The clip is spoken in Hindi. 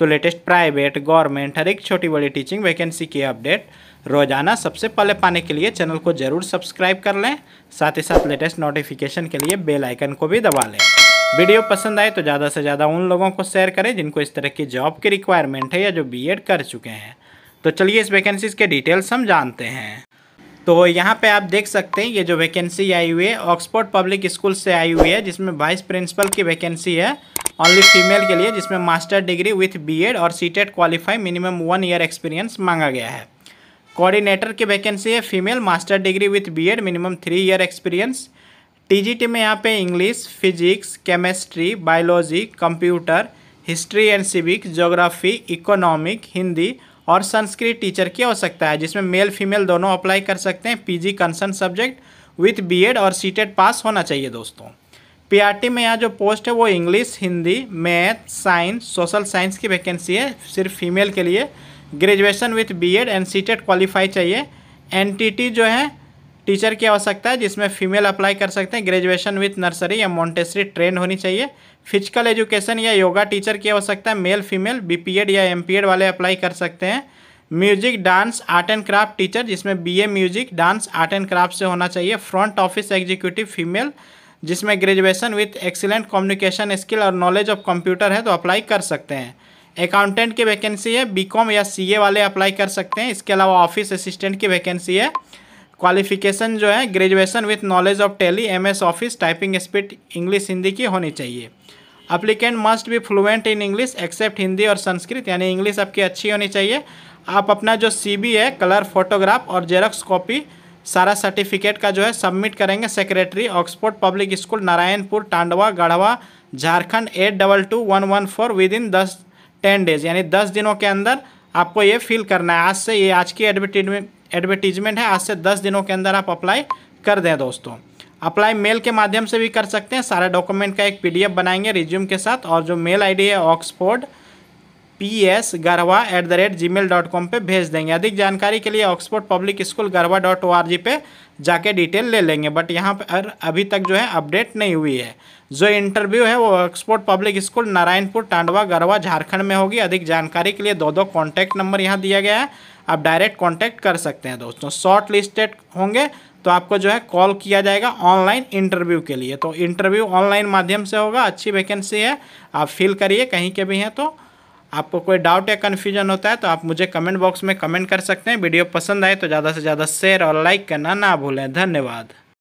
तो लेटेस्ट प्राइवेट गवर्नमेंट हर एक छोटी बड़ी टीचिंग वैकेंसी की अपडेट रोजाना सबसे पहले पाने के लिए चैनल को जरूर सब्सक्राइब कर लें साथ ही साथ लेटेस्ट नोटिफिकेशन के लिए बेल आइकन को भी दबा लें वीडियो पसंद आए तो ज़्यादा से ज़्यादा उन लोगों को शेयर करें जिनको इस तरह की जॉब की रिक्वायरमेंट है या जो बीएड कर चुके हैं तो चलिए इस वैकेंसीज के डिटेल्स हम जानते हैं तो यहाँ पे आप देख सकते हैं ये जो वैकेंसी आई हुई है ऑक्सफोर्ड पब्लिक स्कूल से आई हुई है जिसमें वाइस प्रिंसिपल की वैकेंसी है ओनली फीमेल के लिए जिसमें मास्टर डिग्री विथ बीएड और CTET qualify minimum one year experience मांगा गया है कोऑर्डिनेटर की वैकेंसी है female master degree with BEd minimum three year experience TGT में यहाँ पे English physics chemistry biology computer history and civic geography economic Hindi और संस्कृत टीचर की आवश्यकता है जिसमें मेल फीमेल दोनों अप्लाई कर सकते हैं PG concern subject with BEd और सीटेड पास होना चाहिए दोस्तों पीआरटी में यहाँ जो पोस्ट है वो English Hindi math science social science की वैकेंसी है सिर्फ फीमेल के लिए graduation with BEd and CTET qualify चाहिए एनटीटी जो है टीचर की आवश्यकता है जिसमें फीमेल अप्लाई कर सकते हैं ग्रेजुएशन विथ नर्सरी या मॉन्टेसरी ट्रेन होनी चाहिए फिजिकल एजुकेशन या योगा टीचर की आवश्यकता है मेल फीमेल एड या एड वाले अप्लाई कर सकते हैं music dance art and craft teacher जिसमें a music dance art and craft से होना चाहिए फ्रंट ऑफिस एग्जीक्यूटिव फीमेल जिसमें graduation with excellent communication skill और नॉलेज ऑफ कंप्यूटर है तो अप्लाई कर सकते हैं अकाउंटेंट की वैकेंसी है बीकॉम या सीए वाले अप्लाई कर सकते हैं इसके अलावा ऑफिस असिस्टेंट की वैकेंसी है क्वालिफिकेशन जो है graduation with knowledge of Tally MS Office typing speed English Hindi की होनी चाहिए अप्लीकेंट मस्ट भी fluent in English except Hindi और संस्कृत यानी इंग्लिश आपकी अच्छी होनी चाहिए आप अपना जो सी है कलर फोटोग्राफ और जेरोक्स कॉपी सारा सर्टिफिकेट का जो है सबमिट करेंगे secretary Oxford public school Narayanpur Tandwa Garhwa Jharkhand at double two one one four within दस टेन डेज यानी दस दिनों के अंदर आपको ये फिल करना है आज से ये आज की एडवर्टीजमेंट एडवर्टीजमेंट है आज से दस दिनों के अंदर आप अप्लाई कर दें दोस्तों अप्लाई मेल के माध्यम से भी कर सकते हैं सारा डॉक्यूमेंट का एक पी बनाएंगे रिज्यूम के साथ और जो मेल आई है Oxford P S Garhwa at the rate Gmail dot com पर भेज देंगे अधिक जानकारी के लिए Oxford public school Garhwa dot O R G पर जाके डिटेल ले लेंगे बट यहाँ पर अभी तक जो है अपडेट नहीं हुई है जो इंटरव्यू है वो Oxford public school Narayanpur Tandwa Garhwa Jharkhand में होगी अधिक जानकारी के लिए दो दो कॉन्टैक्ट नंबर यहाँ दिया गया है आप डायरेक्ट कॉन्टैक्ट कर सकते हैं दोस्तों शॉर्ट लिस्टेड होंगे तो आपको जो है कॉल किया जाएगा ऑनलाइन इंटरव्यू के लिए तो इंटरव्यू ऑनलाइन माध्यम से होगा अच्छी वैकेंसी है आप फिल करिए कहीं के भी हैं तो आपको कोई डाउट या कन्फ्यूजन होता है तो आप मुझे कमेंट बॉक्स में कमेंट कर सकते हैं वीडियो पसंद आए तो ज़्यादा से ज़्यादा शेयर और लाइक करना ना भूलें धन्यवाद